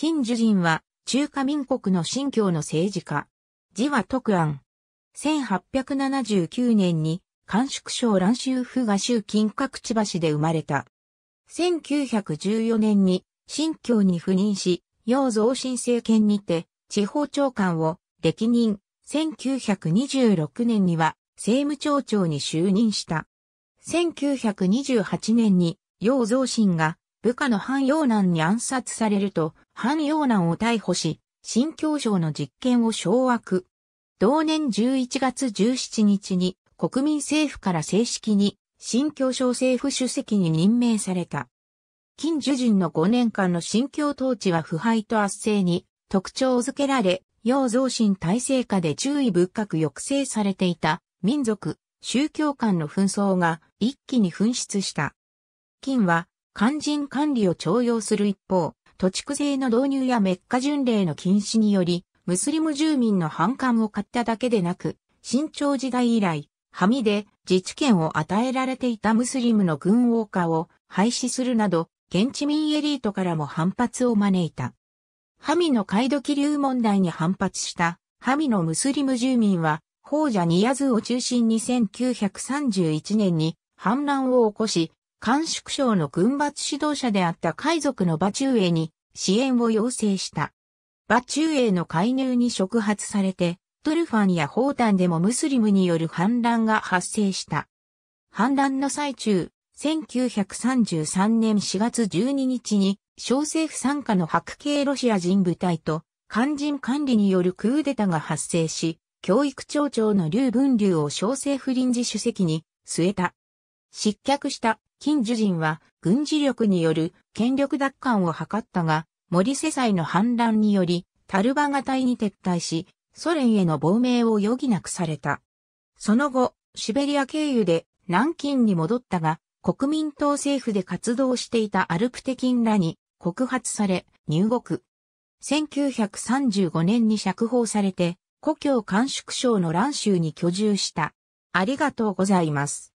金樹人は中華民国の新教の政治家。字は徳安。1879年に甘粛省蘭州府賀州金閣千葉市で生まれた。1914年に新教に赴任し、楊造新政権にて地方長官を歴任。1926年には政務長長に就任した。1928年に楊造新が部下の反用難に暗殺されると、反用難を逮捕し、新教省の実権を掌握。同年11月17日に国民政府から正式に新教省政府主席に任命された。金樹人の5年間の新教統治は腐敗と圧政に特徴づけられ、要増進体制下で注意仏閣抑制されていた民族、宗教間の紛争が一気に紛失した。金は肝心管理を徴用する一方、土地区税の導入やメッカ巡礼の禁止により、ムスリム住民の反感を買っただけでなく、新朝時代以来、ハミで自治権を与えられていたムスリムの軍王化を廃止するなど、現地民エリートからも反発を招いた。ハミの解度気流問題に反発したハミのムスリム住民は、法者ニヤズを中心に1931年に反乱を起こし、甘縮省の軍閥指導者であった海賊の馬中英に支援を要請した。馬中英の介入に触発されて、トルファンやホータンでもムスリムによる反乱が発生した。反乱の最中、1933年4月12日に、小政府参加の白系ロシア人部隊と、肝心管理によるクーデタが発生し、教育庁長の劉文流を小政府臨時主席に据えた。失脚した金樹人は軍事力による権力奪還を図ったが、森世祭の反乱により、タルバ型に撤退し、ソ連への亡命を余儀なくされた。その後、シベリア経由で南京に戻ったが、国民党政府で活動していたアルプテキンらに告発され、入国。1935年に釈放されて、故郷監縮省の蘭州に居住した。ありがとうございます。